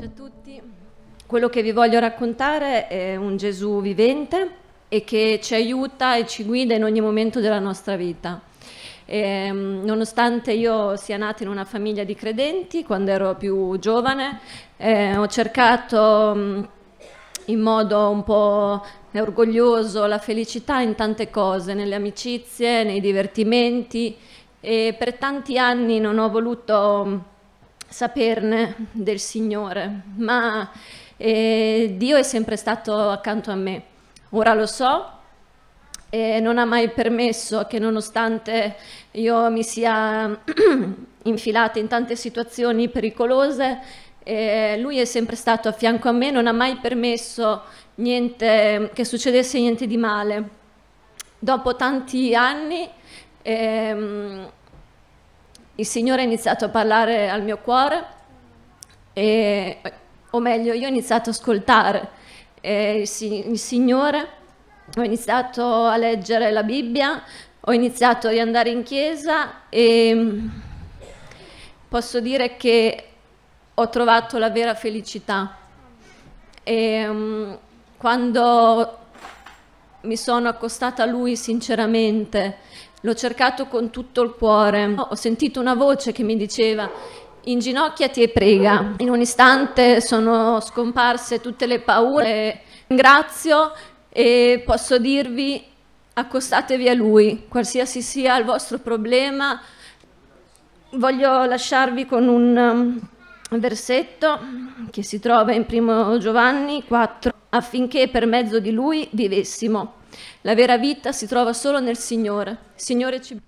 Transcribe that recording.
Ciao a tutti. Quello che vi voglio raccontare è un Gesù vivente e che ci aiuta e ci guida in ogni momento della nostra vita. E, ehm, nonostante io sia nata in una famiglia di credenti, quando ero più giovane, eh, ho cercato mm, in modo un po' orgoglioso la felicità in tante cose, nelle amicizie, nei divertimenti e per tanti anni non ho voluto mm, saperne del Signore, ma eh, Dio è sempre stato accanto a me. Ora lo so e non ha mai permesso che nonostante io mi sia infilata in tante situazioni pericolose, eh, lui è sempre stato a fianco a me, non ha mai permesso niente, che succedesse niente di male. Dopo tanti anni... Ehm, il Signore ha iniziato a parlare al mio cuore, e, o meglio, io ho iniziato a ascoltare il, il Signore, ho iniziato a leggere la Bibbia, ho iniziato ad andare in chiesa e mm, posso dire che ho trovato la vera felicità. E, mm, quando mi sono accostata a lui sinceramente L'ho cercato con tutto il cuore. Ho sentito una voce che mi diceva inginocchiati e prega. In un istante sono scomparse tutte le paure. Ringrazio e posso dirvi accostatevi a lui, qualsiasi sia il vostro problema. Voglio lasciarvi con un um, versetto che si trova in 1 Giovanni 4, affinché per mezzo di lui vivessimo. La vera vita si trova solo nel Signore. Signore ci